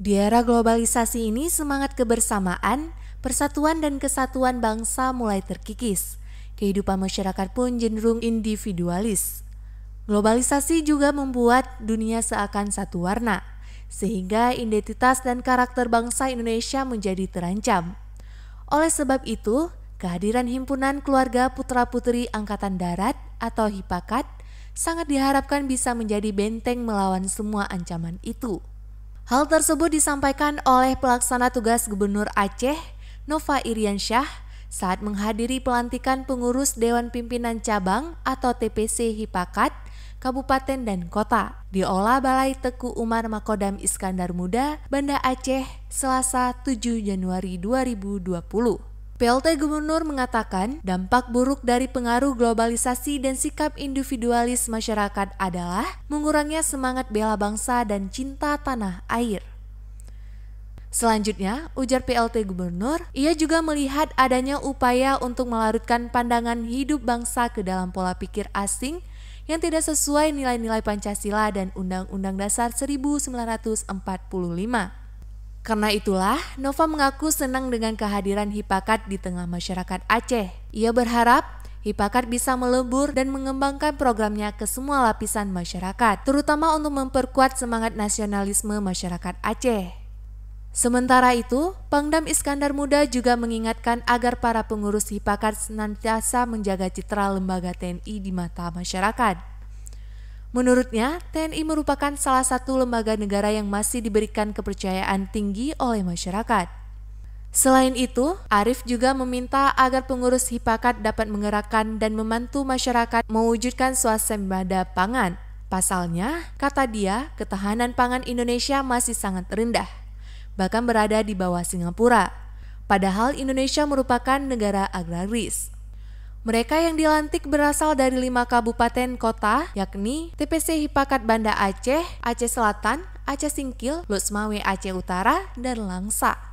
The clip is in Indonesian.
Di era globalisasi ini, semangat kebersamaan, persatuan, dan kesatuan bangsa mulai terkikis. Kehidupan masyarakat pun cenderung individualis. Globalisasi juga membuat dunia seakan satu warna, sehingga identitas dan karakter bangsa Indonesia menjadi terancam. Oleh sebab itu, kehadiran himpunan keluarga putra-putri angkatan darat atau HIPAKAT sangat diharapkan bisa menjadi benteng melawan semua ancaman itu. Hal tersebut disampaikan oleh pelaksana tugas Gubernur Aceh, Nova Iriansyah, saat menghadiri pelantikan pengurus Dewan Pimpinan Cabang atau TPC Hipakat, Kabupaten dan Kota, di Ola Balai Teku Umar Makodam Iskandar Muda, Banda Aceh, Selasa 7 Januari 2020. PLT Gubernur mengatakan dampak buruk dari pengaruh globalisasi dan sikap individualis masyarakat adalah mengurangnya semangat bela bangsa dan cinta tanah air. Selanjutnya, ujar PLT Gubernur, ia juga melihat adanya upaya untuk melarutkan pandangan hidup bangsa ke dalam pola pikir asing yang tidak sesuai nilai-nilai Pancasila dan Undang-Undang Dasar 1945. Karena itulah, Nova mengaku senang dengan kehadiran Hipakat di tengah masyarakat Aceh. Ia berharap Hipakat bisa melebur dan mengembangkan programnya ke semua lapisan masyarakat, terutama untuk memperkuat semangat nasionalisme masyarakat Aceh. Sementara itu, Pangdam Iskandar Muda juga mengingatkan agar para pengurus Hipakat senantiasa menjaga citra lembaga TNI di mata masyarakat. Menurutnya, TNI merupakan salah satu lembaga negara yang masih diberikan kepercayaan tinggi oleh masyarakat. Selain itu, Arif juga meminta agar pengurus Hipakat dapat menggerakkan dan membantu masyarakat mewujudkan swasembada pangan. Pasalnya, kata dia, ketahanan pangan Indonesia masih sangat rendah, bahkan berada di bawah Singapura. Padahal Indonesia merupakan negara agraris. Mereka yang dilantik berasal dari lima kabupaten kota, yakni TPC Hipakat Banda Aceh, Aceh Selatan, Aceh Singkil, Lusmawe Aceh Utara, dan Langsa.